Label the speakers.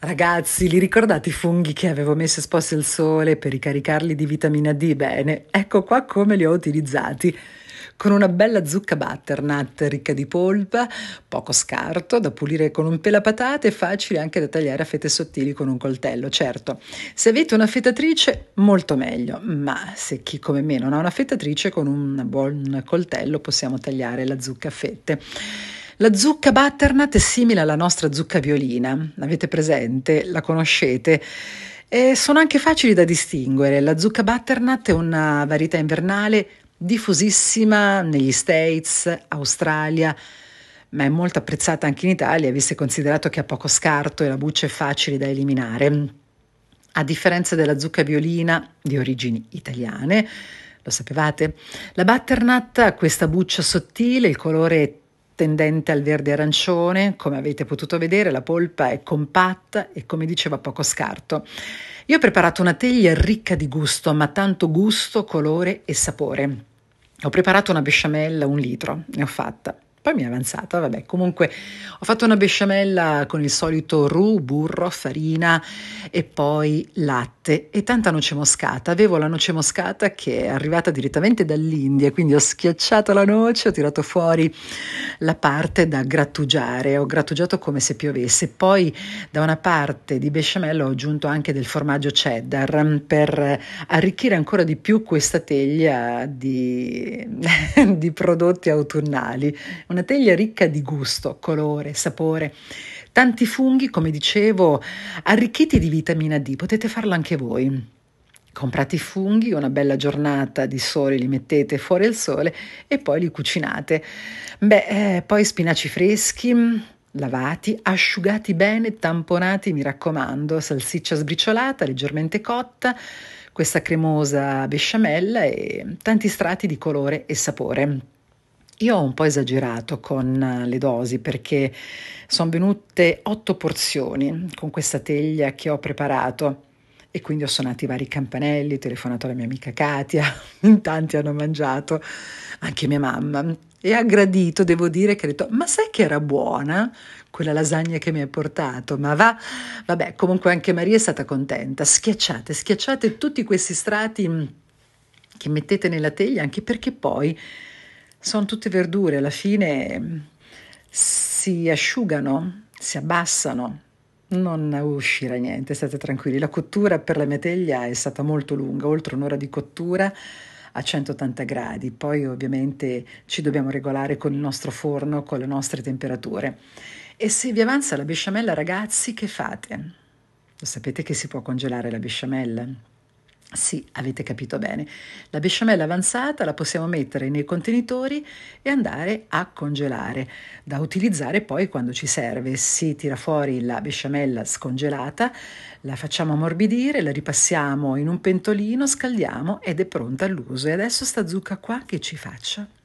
Speaker 1: Ragazzi, li ricordate i funghi che avevo messo esposti al sole per ricaricarli di vitamina D? Bene, ecco qua come li ho utilizzati. Con una bella zucca butternut ricca di polpa, poco scarto, da pulire con un pelapatate e facile anche da tagliare a fette sottili con un coltello, certo. Se avete una fettatrice, molto meglio, ma se chi come me non ha una fettatrice, con un buon coltello possiamo tagliare la zucca a fette. La zucca butternut è simile alla nostra zucca violina, l'avete presente, la conoscete. E sono anche facili da distinguere. La zucca butternut è una varietà invernale diffusissima negli States, Australia, ma è molto apprezzata anche in Italia, visto e considerato che ha poco scarto e la buccia è facile da eliminare. A differenza della zucca violina di origini italiane, lo sapevate? La butternut ha questa buccia sottile, il colore è tendente al verde arancione, come avete potuto vedere la polpa è compatta e come diceva poco scarto. Io ho preparato una teglia ricca di gusto, ma tanto gusto, colore e sapore. Ho preparato una besciamella, un litro, ne ho fatta poi mi è avanzata, vabbè, comunque ho fatto una besciamella con il solito roux, burro, farina e poi latte e tanta noce moscata. Avevo la noce moscata che è arrivata direttamente dall'India, quindi ho schiacciato la noce, ho tirato fuori la parte da grattugiare, ho grattugiato come se piovesse. Poi da una parte di besciamella ho aggiunto anche del formaggio cheddar per arricchire ancora di più questa teglia di, di prodotti autunnali. Una una teglia ricca di gusto, colore, sapore. Tanti funghi, come dicevo, arricchiti di vitamina D, potete farlo anche voi. Comprate i funghi, una bella giornata di sole, li mettete fuori al sole e poi li cucinate. Beh, eh, poi spinaci freschi, lavati, asciugati bene, tamponati, mi raccomando, salsiccia sbriciolata, leggermente cotta, questa cremosa besciamella e tanti strati di colore e sapore. Io ho un po' esagerato con eh, le dosi perché sono venute otto porzioni con questa teglia che ho preparato e quindi ho suonato i vari campanelli, telefonato alla mia amica Katia, in tanti hanno mangiato, anche mia mamma. E ha gradito, devo dire che ha detto, ma sai che era buona quella lasagna che mi hai portato? Ma va, vabbè, comunque anche Maria è stata contenta. Schiacciate, schiacciate tutti questi strati che mettete nella teglia, anche perché poi sono tutte verdure, alla fine mm, si asciugano, si abbassano, non uscirà niente, state tranquilli. La cottura per la mia teglia è stata molto lunga, oltre un'ora di cottura a 180 gradi. Poi ovviamente ci dobbiamo regolare con il nostro forno, con le nostre temperature. E se vi avanza la besciamella, ragazzi, che fate? Lo sapete che si può congelare la besciamella? Sì, avete capito bene. La besciamella avanzata la possiamo mettere nei contenitori e andare a congelare, da utilizzare poi quando ci serve. Si tira fuori la besciamella scongelata, la facciamo ammorbidire, la ripassiamo in un pentolino, scaldiamo ed è pronta all'uso. E adesso sta zucca qua che ci faccia.